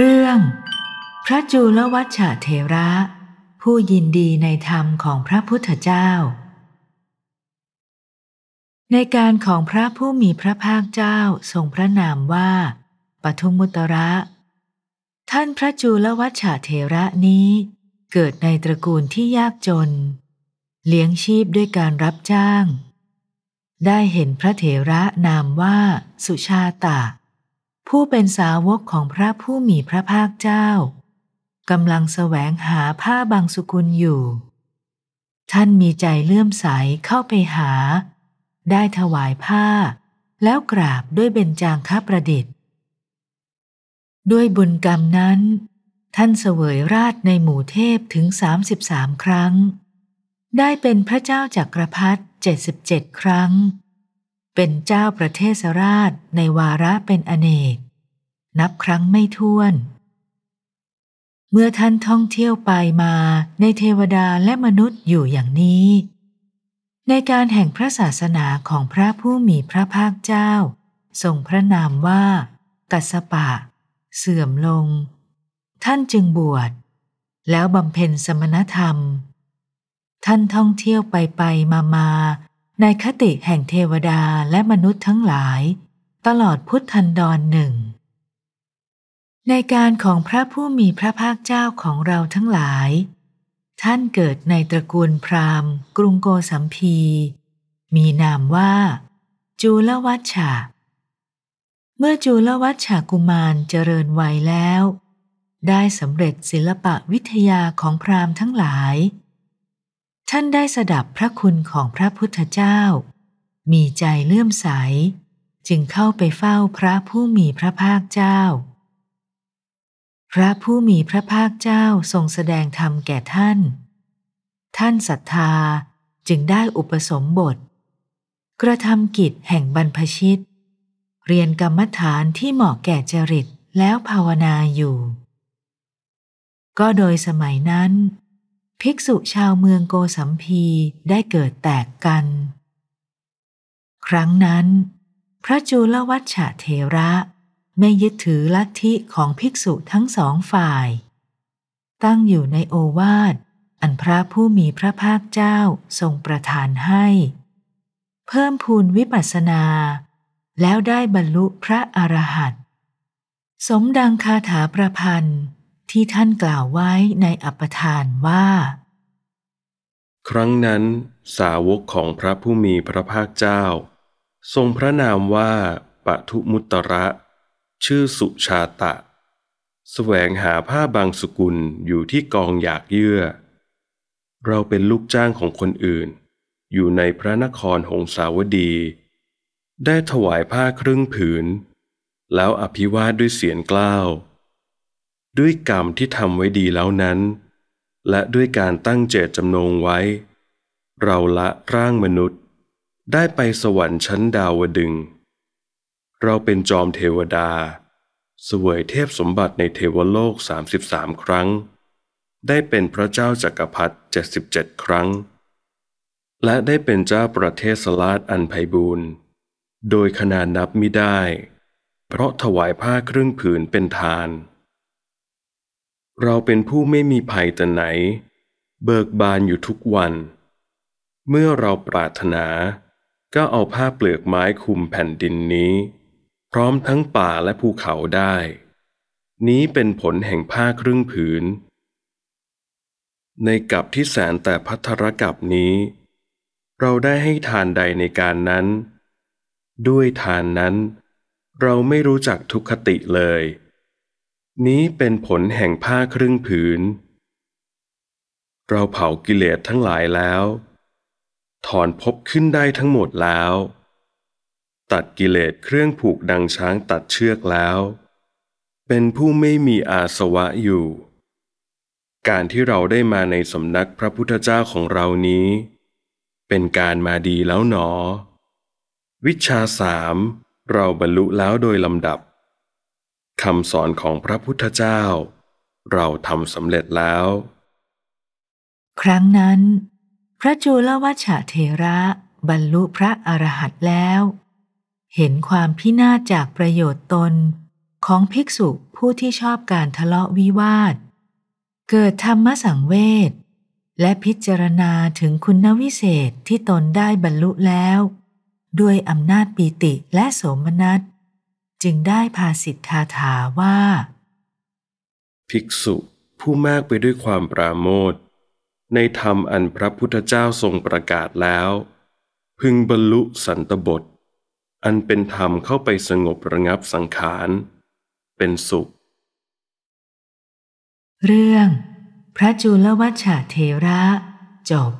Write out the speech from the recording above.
เรื่อง พระจุลวัชชเทระ ผู้ยินดีในธรรมของพระพุทธเจ้า ในการของพระผู้มีพระภาคเจ้าทรงพระนามว่าปทุมมุตระ ท่านพระจุลวัชชเทระนี้เกิดในตระกูลที่ยากจน เลี้ยงชีพด้วยการรับจ้าง ได้เห็นพระเถระนามว่าสุชาตาผู้เป็นสาวกของพระผู้มีพระภาคเจ้ากำลังแสวงหาผ้าบางสุกุลอยู่ ท่านมีใจเลื่อมใสเข้าไปหา ได้ถวายผ้า แล้วกราบด้วยเบญจางคประดิษฐ์ ด้วยบุญกรรมนั้น ท่านเสวยราชในหมู่เทพถึง 33 ครั้ง ได้เป็นพระเจ้าจักรพรรดิ77 ครั้งเป็นเจ้าประเทศราชในวาระเป็นอเนกนับครั้งไม่ถ้วน เมื่อท่านท่องเที่ยวไปมาในเทวดาและมนุษย์อยู่อย่างนี้ ในการแห่งพระศาสนาของพระผู้มีพระภาคเจ้าทรงพระนามว่ากัสปะ เสื่อมลง ท่านจึงบวชแล้วบำเพ็ญสมณธรรม ท่านท่องเที่ยวไปไปมามาในคติแห่งเทวดาและมนุษย์ทั้งหลายตลอดพุทธันดรหนึ่ง ในการของพระผู้มีพระภาคเจ้าของเราทั้งหลาย ท่านเกิดในตระกูลพราหมณ์ กรุงโกสัมพี มีนามว่าจูลวัชชา เมื่อจูลวัชชากุมารเจริญวัยแล้ว ได้สำเร็จศิลปะวิทยาของพราหมณ์ทั้งหลายท่านได้สดับพระคุณของพระพุทธเจ้า มีใจเลื่อมใส จึงเข้าไปเฝ้าพระผู้มีพระภาคเจ้า พระผู้มีพระภาคเจ้าทรงแสดงธรรมแก่ท่าน ท่านศรัทธาจึงได้อุปสมบท กระทำกิจแห่งบรรพชิต เรียนกรรมฐานที่เหมาะแก่จริตแล้วภาวนาอยู่ ก็โดยสมัยนั้นภิกษุชาวเมืองโกสัมพีได้เกิดแตกกัน ครั้งนั้นพระจุลวัชชะเทระไม่ยึดถือลัทธิของภิกษุทั้งสองฝ่าย ตั้งอยู่ในโอวาท อันพระผู้มีพระภาคเจ้าทรงประทานให้ เพิ่มพูนวิปัสสนาแล้วได้บรรลุพระอรหันต์สมดังคาถาประพันธ์ที่ท่านกล่าวไว้ในอัปทานว่า ครั้งนั้นสาวกของพระผู้มีพระภาคเจ้า ทรงพระนามว่าปทุมุตระ ชื่อสุชาตะสแสวงหาผ้าบางสกุลอยู่ที่กองอยากเยื่อ เราเป็นลูกจ้างของคนอื่น อยู่ในพระนครหงสาวดี ได้ถวายผ้าครึ่งผืน แล้วอภิวาทด้วยเสียงกล้าวด้วยกรรมที่ทำไว้ดีแล้วนั้น และด้วยการตั้งเจตจำนงไว้ เราละร่างมนุษย์ได้ไปสวรรค์ชั้นดาวดึง เราเป็นจอมเทวดาสวยเทพสมบัติในเทวโลก 33 ครั้ง ได้เป็นพระเจ้าจักรพรรดิ77 ครั้ง และได้เป็นเจ้าประเทศสลาดอันไพบูรณ์ โดยขนาดนับไม่ได้ เพราะถวายผ้าครึ่งผืนเป็นทานเราเป็นผู้ไม่มีภัยแต่ไหน เบิกบานอยู่ทุกวัน เมื่อเราปรารถนาก็เอาผ้าเปลือกไม้คุมแผ่นดินนี้ พร้อมทั้งป่าและภูเขาได้ นี้เป็นผลแห่งผ้าครึ่งผืน ในกับที่แสนแต่พัทรกับนี้ เราได้ให้ทานใดในการนั้น ด้วยทานนั้น เราไม่รู้จักทุกขติเลยนี้เป็นผลแห่งผ้าครึ่งผืน เราเผากิเลสทั้งหลายแล้วถอนพบขึ้นได้ทั้งหมดแล้ว ตัดกิเลสเครื่องผูกดังช้างตัดเชือกแล้ว เป็นผู้ไม่มีอาสวะอยู่ การที่เราได้มาในสำนักพระพุทธเจ้าของเรานี้ เป็นการมาดีแล้วหนอ วิชาสามเราบรรลุแล้วโดยลำดับคำสอนของพระพุทธเจ้า เราทำสำเร็จแล้ว ครั้งนั้น พระจุลวัชเทระ บรรลุพระอรหันต์แล้ว เห็นความพินาศจากประโยชน์ตนของภิกษุผู้ที่ชอบการทะเลาะวิวาท เกิดธรรมสังเวชและพิจารณาถึงคุณวิเศษที่ตนได้บรรลุแล้ว ด้วยอำนาจปีติและโสมนัสจึงได้พาสิทธาถาว่า ภิกษุผู้มากไปด้วยความปราโมทในธรรมอันพระพุทธเจ้าทรงประกาศแล้ว พึงบรรลุสันตบท อันเป็นธรรมเข้าไปสงบระงับสังขาร เป็นสุขเรื่องพระจุลวัชชเทระจบ